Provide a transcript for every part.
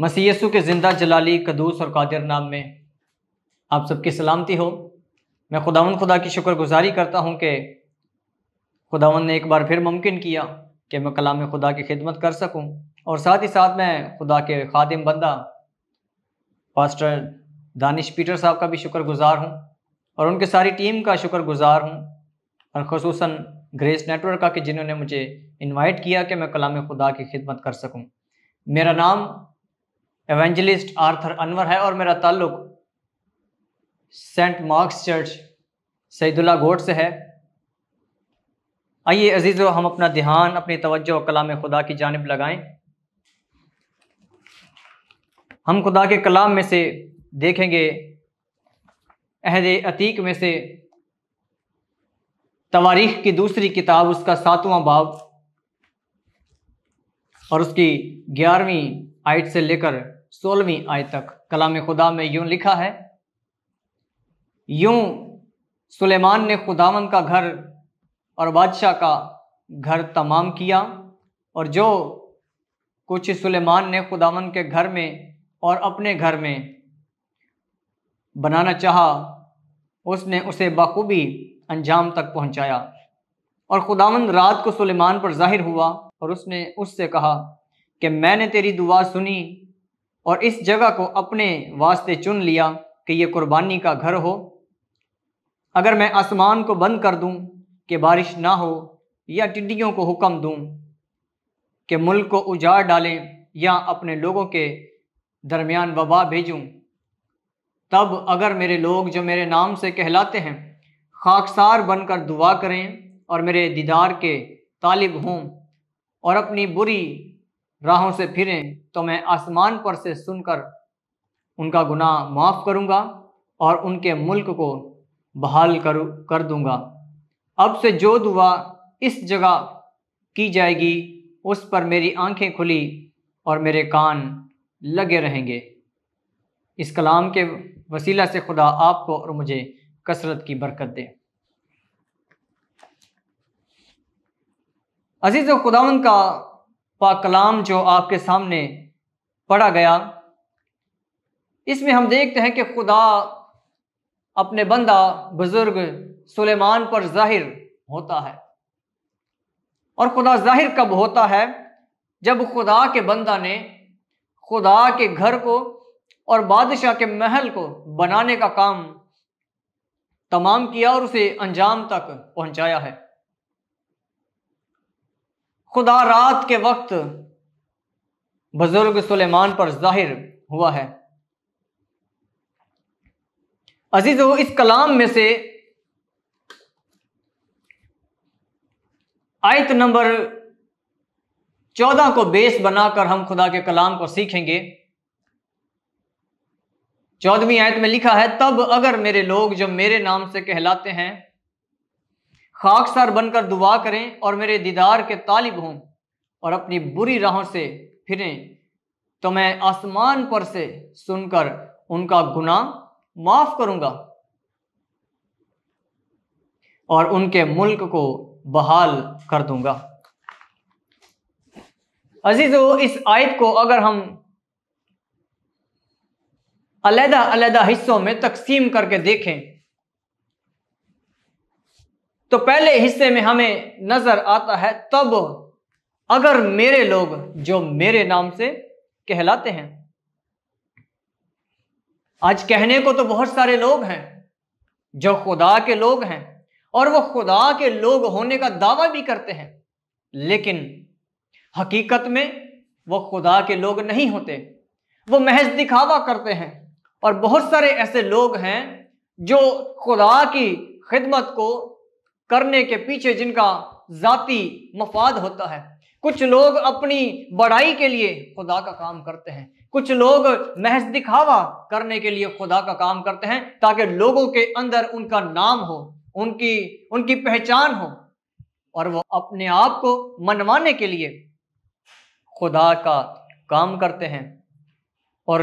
मसीयसु के ज़िंदा जलाली कदूस और कादिर नाम में आप सबकी सलामती हो मैं खुदावन खुदा की शुक्रगुजारी करता हूँ कि खुदावन ने एक बार फिर मुमकिन किया कि मैं कलाम खुदा की खिदमत कर सकूँ और साथ ही साथ मैं खुदा के खादिम बंदा पास्टर दानिश पीटर साहब का भी शुक्रगुजार हूँ और उनके सारी टीम का शुक्रगुजार हूँ और खसूस ग्रेस नेटवर्क का कि जिन्होंने मुझे इनवाइट किया कि मैं कलाम खुदा की खिदमत कर सकूँ मेरा नाम एवेंजलिस्ट आर्थर अनवर है और मेरा ताल्लुक सेंट मार्क्स चर्च सईदुल्ला घोट से है आइए अजीज हम अपना ध्यान अपनी तवज्जो कलाम खुदा की जानब लगाएं हम खुदा के कलाम में से देखेंगे अहद अतीक में से तवारीख की दूसरी किताब उसका सातवां बाब और उसकी ग्यारहवीं आइट से लेकर सोलहवीं आय तक कलाम खुदा में यूं लिखा है यूं सुलेमान ने खुदावन का घर और बादशाह का घर तमाम किया और जो कुछ सुलेमान ने खुदावन के घर में और अपने घर में बनाना चाहा उसने उसे बखूबी अंजाम तक पहुंचाया और खुदावन रात को सुलेमान पर जाहिर हुआ और उसने उससे कहा कि मैंने तेरी दुआ सुनी और इस जगह को अपने वास्ते चुन लिया कि ये कुर्बानी का घर हो अगर मैं आसमान को बंद कर दूं कि बारिश ना हो या टिड्डियों को हुक्म दूं कि मुल्क को उजाड़ डालें या अपने लोगों के दरमियान वबा भेजूं तब अगर मेरे लोग जो मेरे नाम से कहलाते हैं खाकसार बनकर दुआ करें और मेरे दीदार के तालिब हों और अपनी बुरी राहों से फिरें तो मैं आसमान पर से सुनकर उनका गुनाह माफ़ करूंगा और उनके मुल्क को बहाल कर कर दूंगा अब से जो दुआ इस जगह की जाएगी उस पर मेरी आंखें खुली और मेरे कान लगे रहेंगे इस कलाम के वसीला से खुदा आपको और मुझे कसरत की बरकत दे अजीज़ खुदावन का पा कलाम जो आपके सामने पढ़ा गया इसमें हम देखते हैं कि खुदा अपने बंदा बुज़ुर्ग सुलेमान पर जाहिर होता है और खुदा जाहिर कब होता है जब खुदा के बंदा ने खुदा के घर को और बादशाह के महल को बनाने का काम तमाम किया और उसे अंजाम तक पहुंचाया है खुदा रात के वक्त बुजुर्ग सुलेमान पर जाहिर हुआ है अजीज वो इस कलाम में से आयत नंबर चौदह को बेस बनाकर हम खुदा के कलाम को सीखेंगे चौदहवीं आयत में लिखा है तब अगर मेरे लोग जो मेरे नाम से कहलाते हैं खाकसार बनकर दुआ करें और मेरे दीदार के तालिब हों और अपनी बुरी राहों से फिरें तो मैं आसमान पर से सुनकर उनका गुनाह माफ करूंगा और उनके मुल्क को बहाल कर दूंगा अजीज़ो इस आयत को अगर हम अलहदा अलहदा हिस्सों में तकसीम करके देखें तो पहले हिस्से में हमें नजर आता है तब अगर मेरे लोग जो मेरे नाम से कहलाते हैं आज कहने को तो बहुत सारे लोग हैं जो खुदा के लोग हैं और वो खुदा के लोग होने का दावा भी करते हैं लेकिन हकीकत में वो खुदा के लोग नहीं होते वो महज दिखावा करते हैं और बहुत सारे ऐसे लोग हैं जो खुदा की खिदमत को करने के पीछे जिनका जाति मफाद होता है कुछ लोग अपनी बड़ाई के लिए खुदा का काम करते हैं कुछ लोग महज दिखावा करने के लिए खुदा का काम करते हैं ताकि लोगों के अंदर उनका नाम हो उनकी उनकी पहचान हो और वो अपने आप को मनवाने के लिए खुदा का काम करते हैं और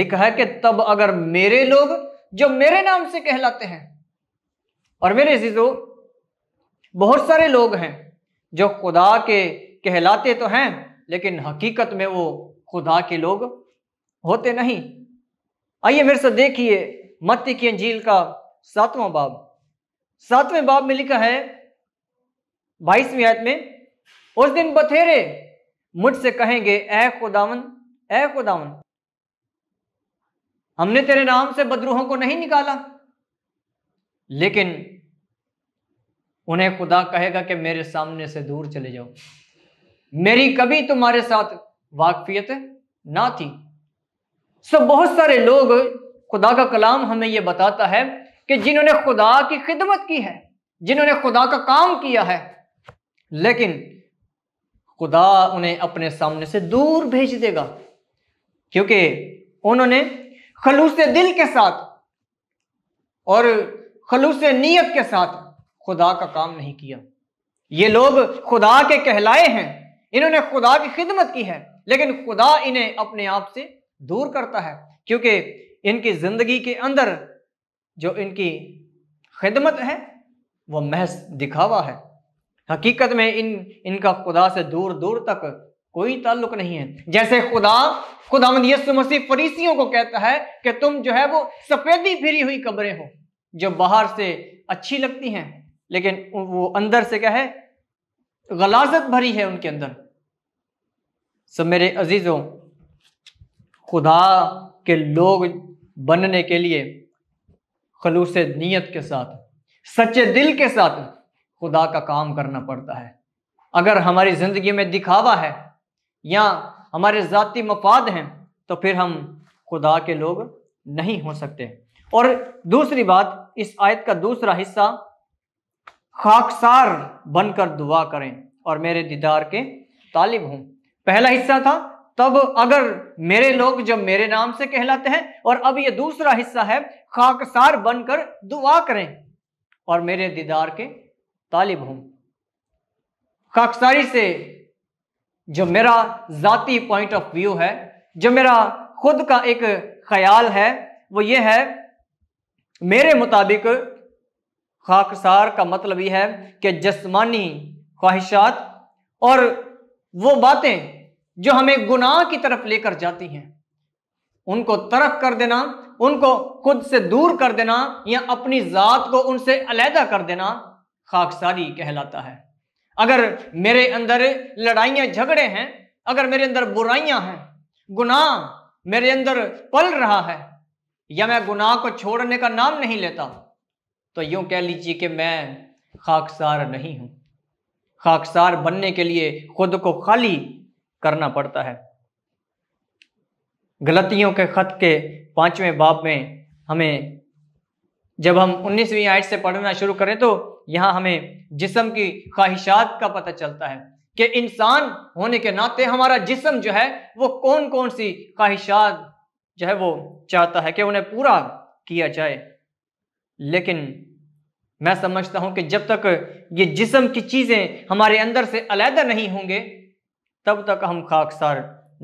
लिखा है कि तब अगर मेरे लोग जो मेरे नाम से कहलाते हैं और मेरे जीजो बहुत सारे लोग हैं जो खुदा के कहलाते तो हैं लेकिन हकीकत में वो खुदा के लोग होते नहीं आइए मेरे से देखिए मत्ती की अंजील का सातवां बाब सातवें बाब में लिखा है बाईसवीं आयत में उस दिन बथेरे मुझसे कहेंगे ऐ खुदावन ए खुदावन हमने तेरे नाम से बदरूहों को नहीं निकाला लेकिन उन्हें खुदा कहेगा कि मेरे सामने से दूर चले जाओ मेरी कभी तुम्हारे साथ वाकफियत ना थी सो बहुत सारे लोग खुदा का कलाम हमें यह बताता है कि जिन्होंने खुदा की खिदमत की है जिन्होंने खुदा का काम किया है लेकिन खुदा उन्हें अपने सामने से दूर भेज देगा क्योंकि उन्होंने खलूस दिल के साथ और खलूस नीयत के साथ खुदा का काम नहीं किया ये लोग खुदा के कहलाए हैं इन्होंने खुदा की खिदमत की है लेकिन खुदा इन्हें अपने आप से दूर करता है क्योंकि इनकी ज़िंदगी के अंदर जो इनकी खिदमत है वह महज दिखावा है हकीकत में इन इनका खुदा से दूर दूर तक कोई ताल्लुक नहीं है जैसे खुदा खुदा यसु मसीह फरीसियों को कहता है कि तुम जो है वो सफेदी फिरी हुई कब्रें हो जो बाहर से अच्छी लगती हैं लेकिन वो अंदर से क्या है गलाजत भरी है उनके अंदर सब मेरे अजीज़ों खुदा के लोग बनने के लिए खलूस नीयत के साथ सच्चे दिल के साथ खुदा का काम करना पड़ता है अगर हमारी ज़िंदगी में दिखावा है या हमारे जाति मफाद हैं तो फिर हम खुदा के लोग नहीं हो सकते और दूसरी बात इस आयत का दूसरा हिस्सा खाकसार बनकर दुआ करें और मेरे दीदार के तालिब हूँ पहला हिस्सा था तब अगर मेरे लोग जब मेरे नाम से कहलाते हैं और अब ये दूसरा हिस्सा है खाकसार बनकर दुआ करें और मेरे दीदार के तालिब हूं खाकसारी से जो मेरा ज़ाती पॉइंट ऑफ व्यू है जो मेरा खुद का एक ख्याल है वो ये है मेरे मुताबिक खाकसार का मतलब यह है कि जस्मानी ख्वाहिशात और वो बातें जो हमें गुनाह की तरफ लेकर जाती हैं उनको तरफ कर देना उनको खुद से दूर कर देना या अपनी ज़ात को उनसे अलहदा कर देना खाकसारी कहलाता है अगर मेरे अंदर लड़ाइयाँ झगड़े हैं अगर मेरे अंदर बुराइयां हैं गुनाह मेरे अंदर पल रहा है या मैं गुनाह को छोड़ने का नाम नहीं लेता तो यूँ कह लीजिए कि मैं खाकसार नहीं हूँ खाकसार बनने के लिए खुद को खाली करना पड़ता है गलतियों के खत के पांचवें बाब में हमें जब हम उन्नीसवीं आयत से पढ़ना शुरू करें तो यहाँ हमें जिसम की ख्वाहिशात का पता चलता है कि इंसान होने के नाते हमारा जिसम जो है वो कौन कौन सी ख्वाहिशात जो है वो चाहता है कि उन्हें पूरा किया जाए लेकिन मैं समझता हूं कि जब तक ये जिस्म की चीजें हमारे अंदर से अलहदा नहीं होंगे तब तक हम खाकसार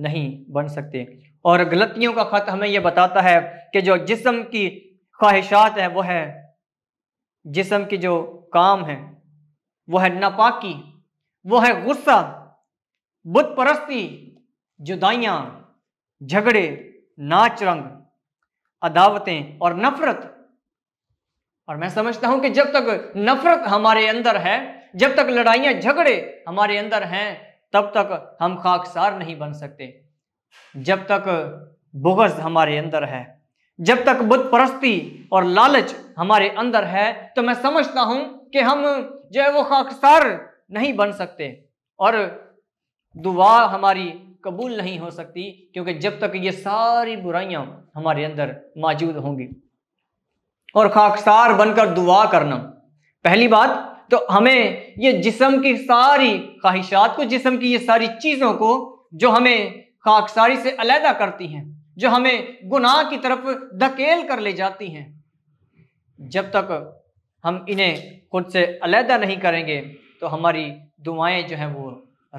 नहीं बन सकते और गलतियों का खत हमें यह बताता है कि जो जिस्म की ख्वाहिशात है वह है जिस्म की जो काम है वह है नापाकी वह है गुस्सा बुत परस्ती जुदाइयाँ झगड़े नाच रंग अदावतें और नफरत और मैं समझता हूं कि जब तक नफरत हमारे अंदर है जब तक लड़ाइयां झगड़े हमारे अंदर हैं तब तक हम खाकसार नहीं बन सकते जब तक बुगज हमारे अंदर है जब तक बुद्ध परस्ती और लालच हमारे अंदर है तो मैं समझता हूं कि हम जो है वो खाकसार नहीं बन सकते और दुआ हमारी कबूल नहीं हो सकती क्योंकि जब तक ये सारी बुराइयां हमारे अंदर मौजूद होंगी और खाकसार बनकर दुआ करना पहली बात तो हमें ये जिसम की सारी ख्वाहिशात को जिसम की ये सारी चीज़ों को जो हमें खाकसारी से अलहदा करती हैं जो हमें गुनाह की तरफ धकेल कर ले जाती हैं जब तक हम इन्हें खुद से अलहदा नहीं करेंगे तो हमारी दुआएं जो हैं वो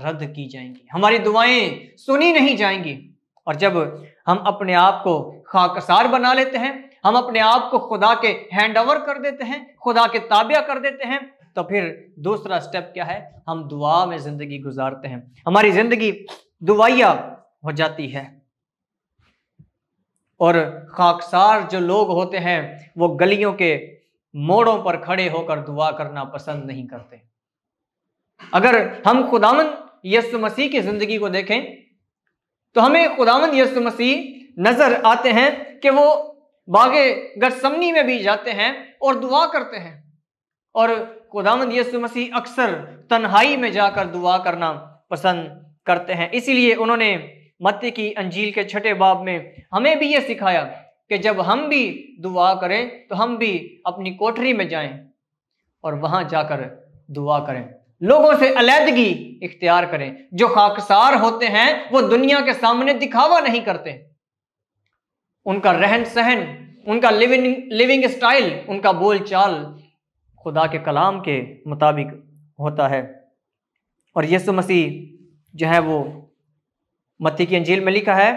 रद्द की जाएंगी हमारी दुआएं सुनी नहीं जाएंगी और जब हम अपने आप को खाकसार बना लेते हैं हम अपने आप को खुदा के हैंड ओवर कर देते हैं खुदा के ताबिया कर देते हैं तो फिर दूसरा स्टेप क्या है हम दुआ में जिंदगी गुजारते हैं हमारी जिंदगी दुआया हो जाती है और खाकसार जो लोग होते हैं वो गलियों के मोड़ों पर खड़े होकर दुआ करना पसंद नहीं करते अगर हम खुदामंद यसु मसीह की जिंदगी को देखें तो हमें खुदामंद यसु मसीह नजर आते हैं कि वो बागे गटसमनी में भी जाते हैं और दुआ करते हैं और खुदामंद यसु मसीह अक्सर तन्हाई में जाकर दुआ करना पसंद करते हैं इसीलिए उन्होंने मत्ती की अंजील के छठे बाब में हमें भी ये सिखाया कि जब हम भी दुआ करें तो हम भी अपनी कोठरी में जाएं और वहां जाकर दुआ करें लोगों से अलीदगी इख्तियार करें जो खाकसार होते हैं वो दुनिया के सामने दिखावा नहीं करते उनका रहन सहन उनका लिविंग लिविंग स्टाइल उनका बोलचाल खुदा के कलाम के मुताबिक होता है और यसु मसीह जो है वो मत्ती की अंजील में लिखा है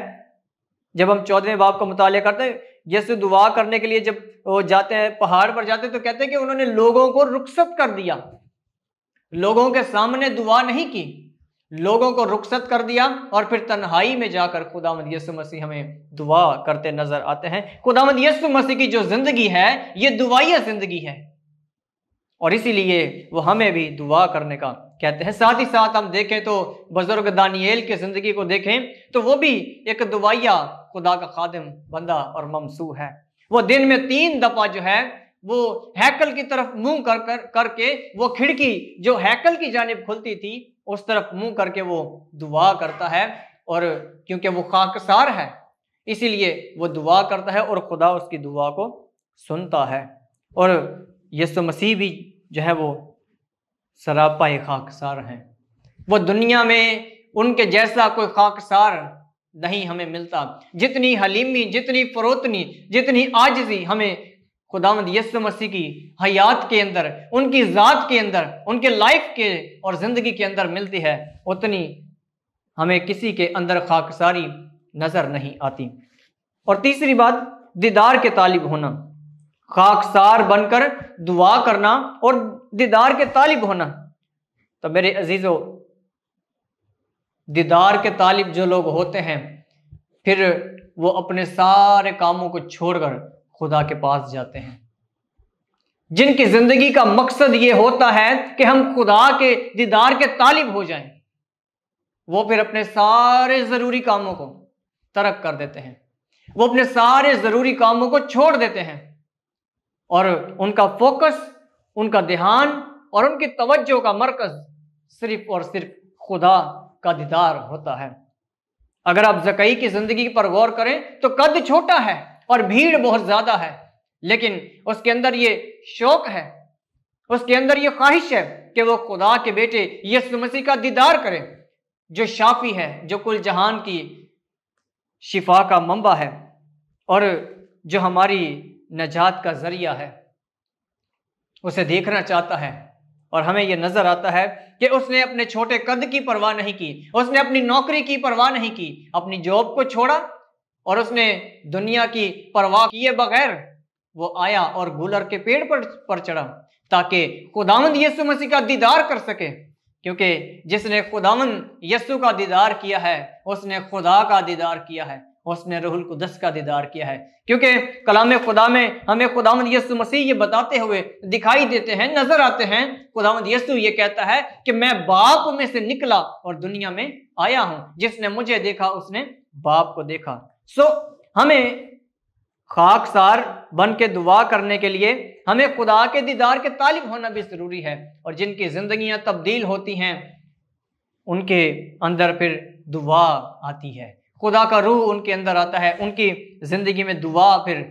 जब हम चौदहवें बाप का मुताल करते हैं यसु दुआ करने के लिए जब वो जाते हैं पहाड़ पर जाते हैं तो कहते हैं कि उन्होंने लोगों को रुखसत कर दिया लोगों के सामने दुआ नहीं की लोगों को रुखसत कर दिया और फिर तन्हाई में जाकर खुदामद यसु मसीह हमें दुआ करते नजर आते हैं खुदामद यसु मसीह की जो जिंदगी है ये दुआया जिंदगी है और इसीलिए वो हमें भी दुआ करने का कहते हैं साथ ही साथ हम देखें तो बुजुर्ग दानियल की जिंदगी को देखें तो वो भी एक दुआया खुदा का खादिम बंदा और ममसू है वो दिन में तीन दफा जो है वो हैकल की तरफ मुंह कर कर करके वो खिड़की जो हैकल की जानब खुलती थी उस तरफ मुंह करके वो दुआ करता है और क्योंकि वो खाकसार है इसीलिए वो दुआ करता है और खुदा उसकी दुआ को सुनता है और यसु मसीह भी जो है वो सरापा खाकसार हैं वो दुनिया में उनके जैसा कोई खाकसार नहीं हमें मिलता जितनी हलीमी जितनी फरोतनी जितनी आजजी हमें खुदामद यसु मसीह की हयात के अंदर उनकी ज़ात के अंदर उनके लाइफ के और ज़िंदगी के अंदर मिलती है उतनी हमें किसी के अंदर खाकसारी नज़र नहीं आती और तीसरी बात दीदार के तालिब होना खाकसार बनकर दुआ करना और दीदार के तालिब होना तो मेरे अजीज़ों दीदार के तालिब जो लोग होते हैं फिर वो अपने सारे कामों को छोड़कर खुदा के पास जाते हैं जिनकी जिंदगी का मकसद ये होता है कि हम खुदा के दीदार के तालिब हो जाएं, वो फिर अपने सारे ज़रूरी कामों को तरक कर देते हैं वो अपने सारे ज़रूरी कामों को छोड़ देते हैं और उनका फोकस उनका ध्यान और उनकी तवज्जो का मरकज़ सिर्फ और सिर्फ खुदा का दीदार होता है अगर आप जकई की ज़िंदगी पर गौर करें तो कद छोटा है और भीड़ बहुत ज्यादा है लेकिन उसके अंदर ये शौक है उसके अंदर ये ख्वाहिश है कि वो खुदा के बेटे यसु मसीह का दीदार करे जो शाफी है जो कुल जहान की शिफा का मंबा है और जो हमारी नजात का जरिया है उसे देखना चाहता है और हमें यह नज़र आता है कि उसने अपने छोटे कद की परवाह नहीं की उसने अपनी नौकरी की परवाह नहीं की अपनी जॉब को छोड़ा और उसने दुनिया की परवाह किए बगैर वो आया और गुलर के पेड़ पर पर चढ़ा ताकि खुदावंद यीशु मसीह का दीदार कर सके क्योंकि जिसने खुदावन यसु का दीदार किया है उसने खुदा का दीदार किया है उसने रहुल कुदस का दीदार किया है क्योंकि कलाम खुदा में हमें खुदावंद यसु मसीह ये बताते हुए दिखाई देते हैं नजर आते हैं खुदावंद यसु ये कहता है कि मैं बाप में से निकला और दुनिया में आया हूं जिसने मुझे देखा उसने बाप को देखा सो हमें खाकसार बन के दुआ करने के लिए हमें खुदा के दीदार के तालिब होना भी ज़रूरी है और जिनकी ज़िंदियाँ तब्दील होती हैं उनके अंदर फिर दुआ आती है खुदा का रूह उनके अंदर आता है उनकी ज़िंदगी में दुआ फिर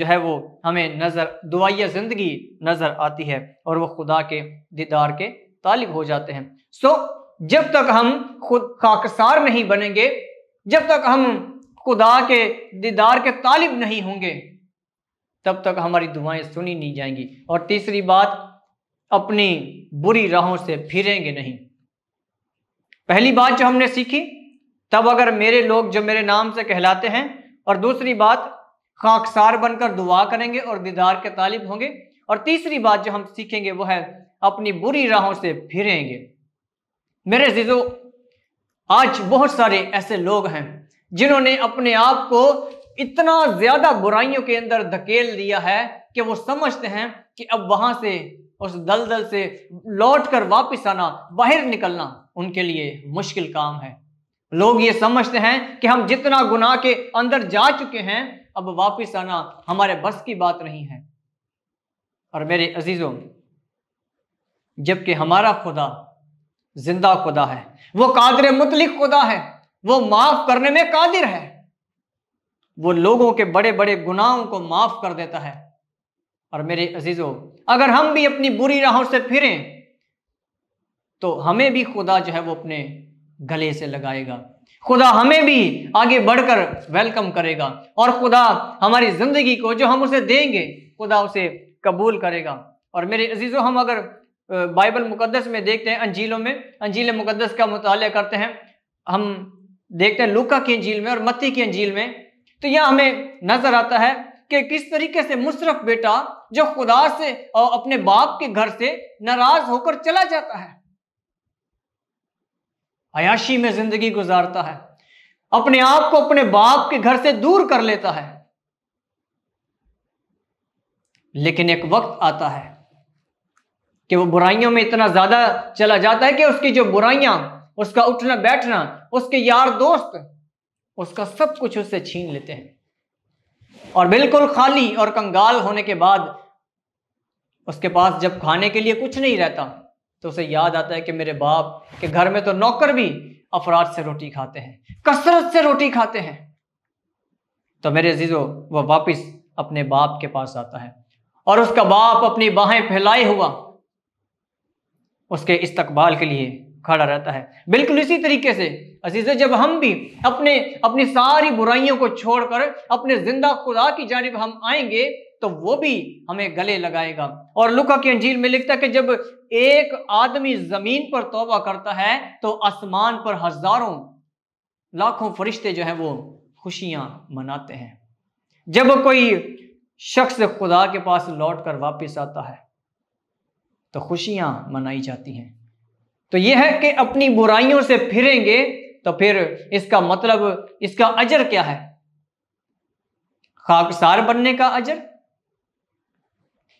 जो है वो हमें नज़र दुआया ज़िंदगी नज़र आती है और वो खुदा के दीदार के तालिब हो जाते हैं सो जब तक हम खुद खाकसार नहीं बनेंगे जब तक हम खुदा के दीदार के तालिब नहीं होंगे तब तक हमारी दुआएं सुनी नहीं जाएंगी और तीसरी बात अपनी बुरी राहों से फिरेंगे नहीं पहली बात जो हमने सीखी तब अगर मेरे लोग जो मेरे नाम से कहलाते हैं और दूसरी बात खाकसार बनकर दुआ करेंगे और दीदार के तालिब होंगे और तीसरी बात जो हम सीखेंगे वो है अपनी बुरी राहों से फिरेंगे मेरे जिजो आज बहुत सारे ऐसे लोग हैं जिन्होंने अपने आप को इतना ज्यादा बुराइयों के अंदर धकेल दिया है कि वो समझते हैं कि अब वहां से उस दलदल से लौट कर वापस आना बाहर निकलना उनके लिए मुश्किल काम है लोग ये समझते हैं कि हम जितना गुनाह के अंदर जा चुके हैं अब वापस आना हमारे बस की बात नहीं है और मेरे अजीजों जबकि हमारा खुदा जिंदा खुदा है वो कादर मुतलिक खुदा है वो माफ करने में कादिर है वो लोगों के बड़े बड़े गुनाहों को माफ कर देता है और मेरे अजीजों अगर हम भी अपनी बुरी राहों से फिरें तो हमें भी खुदा जो है वो अपने गले से लगाएगा खुदा हमें भी आगे बढ़कर वेलकम करेगा और खुदा हमारी ज़िंदगी को जो हम उसे देंगे खुदा उसे कबूल करेगा और मेरे अजीज़ों हम अगर बाइबल मुकद्दस में देखते हैं अंजीलों में अंजील मुकद्दस का मुताल करते हैं हम देखते हैं लुका की अंजील में और मत्ती की अंजील में तो यह हमें नजर आता है कि किस तरीके से मुशरफ बेटा जो खुदा से और अपने बाप के घर से नाराज होकर चला जाता है अयाशी में जिंदगी गुजारता है अपने आप को अपने बाप के घर से दूर कर लेता है लेकिन एक वक्त आता है कि वो बुराइयों में इतना ज्यादा चला जाता है कि उसकी जो बुराइयां उसका उठना बैठना उसके यार दोस्त उसका सब कुछ उससे छीन लेते हैं और बिल्कुल खाली और कंगाल होने के बाद उसके पास जब खाने के लिए कुछ नहीं रहता तो उसे याद आता है कि मेरे बाप के घर में तो नौकर भी अफराद से रोटी खाते हैं कसरत से रोटी खाते हैं तो मेरे जीजो वह वापस अपने बाप के पास आता है और उसका बाप अपनी बाहें फैलाए हुआ उसके इस्तकबाल के लिए खड़ा रहता है बिल्कुल इसी तरीके से अजीज़ जब हम भी अपने अपनी सारी बुराइयों को छोड़कर अपने जिंदा खुदा की जानब हम आएंगे तो वो भी हमें गले लगाएगा और लुका की अंजील में लिखता है कि जब एक आदमी जमीन पर तोबा करता है तो आसमान पर हजारों लाखों फरिश्ते जो है वो खुशियां मनाते हैं जब कोई शख्स खुदा के पास लौट कर वापस आता है तो खुशियां मनाई जाती हैं तो यह है कि अपनी बुराइयों से फिरेंगे तो फिर इसका मतलब इसका अजर क्या है खाकसार बनने का अजर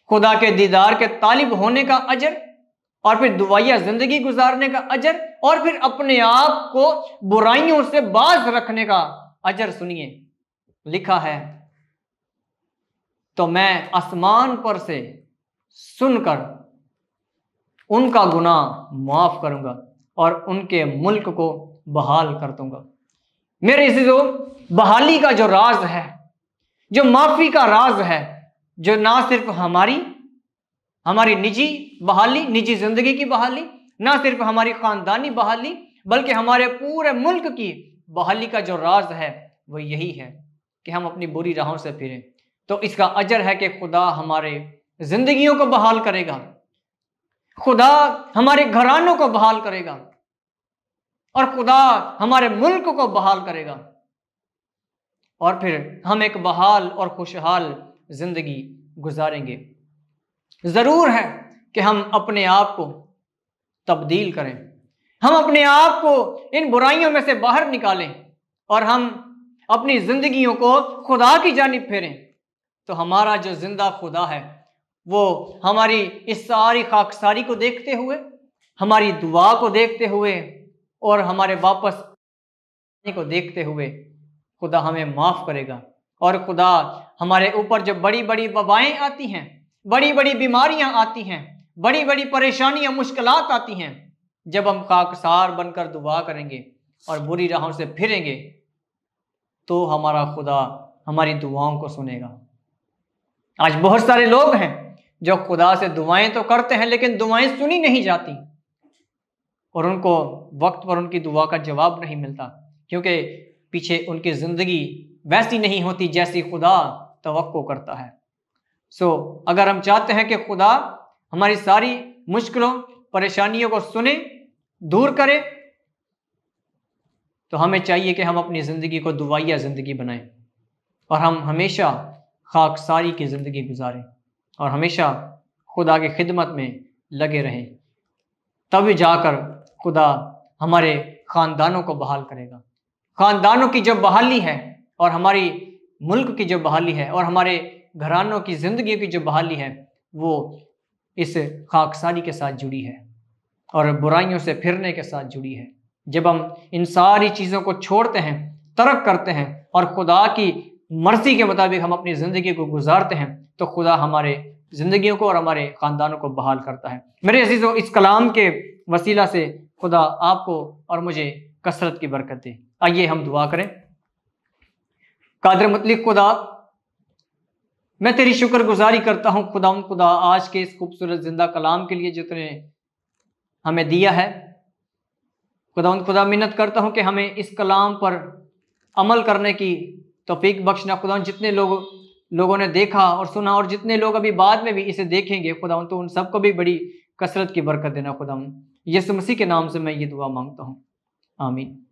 खुदा के दीदार के तालिब होने का अजर और फिर दुआया जिंदगी गुजारने का अजर और फिर अपने आप को बुराइयों से बाज रखने का अजर सुनिए लिखा है तो मैं आसमान पर से सुनकर उनका गुना माफ़ करूँगा और उनके मुल्क को बहाल कर दूंगा मेरे इसी जो बहाली का जो राज है जो माफ़ी का राज है जो ना सिर्फ हमारी हमारी निजी बहाली निजी ज़िंदगी की बहाली ना सिर्फ हमारी ख़ानदानी बहाली बल्कि हमारे पूरे मुल्क की बहाली का जो राज है वो यही है कि हम अपनी बुरी राहों से फिरें तो इसका अजर है कि खुदा हमारे ज़िंदगियों को बहाल करेगा खुदा हमारे घरानों को बहाल करेगा और खुदा हमारे मुल्क को बहाल करेगा और फिर हम एक बहाल और खुशहाल जिंदगी गुजारेंगे ज़रूर है कि हम अपने आप को तब्दील करें हम अपने आप को इन बुराइयों में से बाहर निकालें और हम अपनी ज़िंदगियों को खुदा की जानब फेरें तो हमारा जो ज़िंदा खुदा है वो हमारी इस सारी खाकसारी को देखते हुए हमारी दुआ को देखते हुए और हमारे वापस को देखते हुए खुदा हमें माफ़ करेगा और खुदा हमारे ऊपर जो बड़ी बड़ी वबाएँ आती हैं बड़ी बड़ी बीमारियां आती हैं बड़ी बड़ी परेशानियां मुश्किल आती हैं जब हम खाकसार बनकर दुआ करेंगे और बुरी राहों से फिरेंगे तो हमारा खुदा हमारी दुआओं को सुनेगा आज बहुत सारे लोग हैं जो खुदा से दुआएं तो करते हैं लेकिन दुआएं सुनी नहीं जाती और उनको वक्त पर उनकी दुआ का जवाब नहीं मिलता क्योंकि पीछे उनकी ज़िंदगी वैसी नहीं होती जैसी खुदा तो करता है सो so, अगर हम चाहते हैं कि खुदा हमारी सारी मुश्किलों परेशानियों को सुने दूर करे तो हमें चाहिए कि हम अपनी ज़िंदगी को दुआया ज़िंदगी बनाएं और हम हमेशा खाकसारी की ज़िंदगी गुजारें और हमेशा खुदा की खिदमत में लगे रहें तभी जाकर खुदा हमारे ख़ानदानों को बहाल करेगा ख़ानदानों की जब बहाली है और हमारी मुल्क की जब बहाली है और हमारे घरानों की ज़िंदगी की जो बहाली है वो इस खाकसारी के साथ जुड़ी है और बुराइयों से फिरने के साथ जुड़ी है जब हम इन सारी चीज़ों को छोड़ते हैं तरक करते हैं और खुदा की मर्जी के मुताबिक हम अपनी ज़िंदगी को गुजारते हैं तो खुदा हमारे ज़िंदगियों को और हमारे ख़ानदानों को बहाल करता है मेरे अजीज़ों इस कलाम के वसीला से खुदा आपको और मुझे कसरत की बरकत दे आइए हम दुआ करें कादर मतलिक खुदा मैं तेरी शुक्र गुजारी करता हूँ खुदा खुदा आज के इस खूबसूरत जिंदा कलाम के लिए जितने हमें दिया है खुदा खुदा मिन्नत करता हूँ कि हमें इस कलाम पर अमल करने की तोफीक बख्शना खुदा जितने लोग लोगों ने देखा और सुना और जितने लोग अभी बाद में भी इसे देखेंगे खुदा तो उन सबको भी बड़ी कसरत की बरकत देना खुदा यसु मसीह के नाम से मैं ये दुआ मांगता हूँ आमीन